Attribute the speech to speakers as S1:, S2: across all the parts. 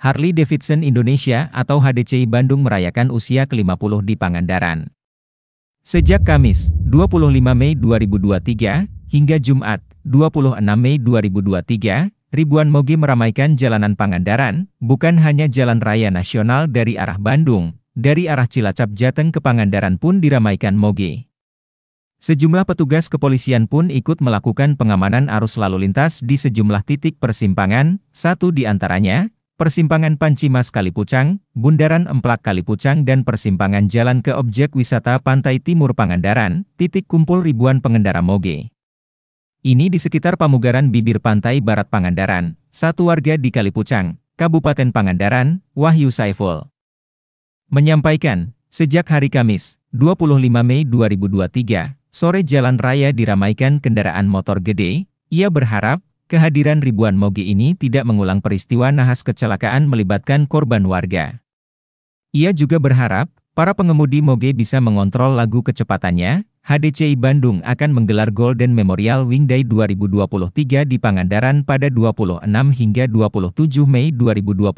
S1: Harley Davidson Indonesia atau HDCI Bandung merayakan usia ke-50 di Pangandaran. Sejak Kamis, 25 Mei 2023, hingga Jumat, 26 Mei 2023, ribuan moge meramaikan jalanan Pangandaran, bukan hanya jalan raya nasional dari arah Bandung, dari arah Cilacap Jateng ke Pangandaran pun diramaikan moge. Sejumlah petugas kepolisian pun ikut melakukan pengamanan arus lalu lintas di sejumlah titik persimpangan, satu di antaranya, persimpangan Pancimas Kalipucang, Bundaran Emplak Kalipucang dan persimpangan jalan ke objek wisata Pantai Timur Pangandaran, titik kumpul ribuan pengendara moge. Ini di sekitar pamugaran bibir pantai barat Pangandaran, satu warga di Kalipucang, Kabupaten Pangandaran, Wahyu Saiful. Menyampaikan, sejak hari Kamis, 25 Mei 2023, sore jalan raya diramaikan kendaraan motor gede, ia berharap kehadiran ribuan moge ini tidak mengulang peristiwa nahas kecelakaan melibatkan korban warga. Ia juga berharap, para pengemudi moge bisa mengontrol lagu kecepatannya, HDCI Bandung akan menggelar Golden Memorial Wing Day 2023 di Pangandaran pada 26 hingga 27 Mei 2023.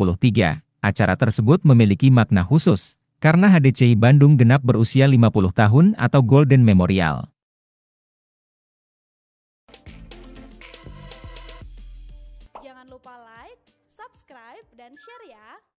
S1: Acara tersebut memiliki makna khusus, karena HDCI Bandung genap berusia 50 tahun atau Golden Memorial. lupa like, subscribe, dan share ya!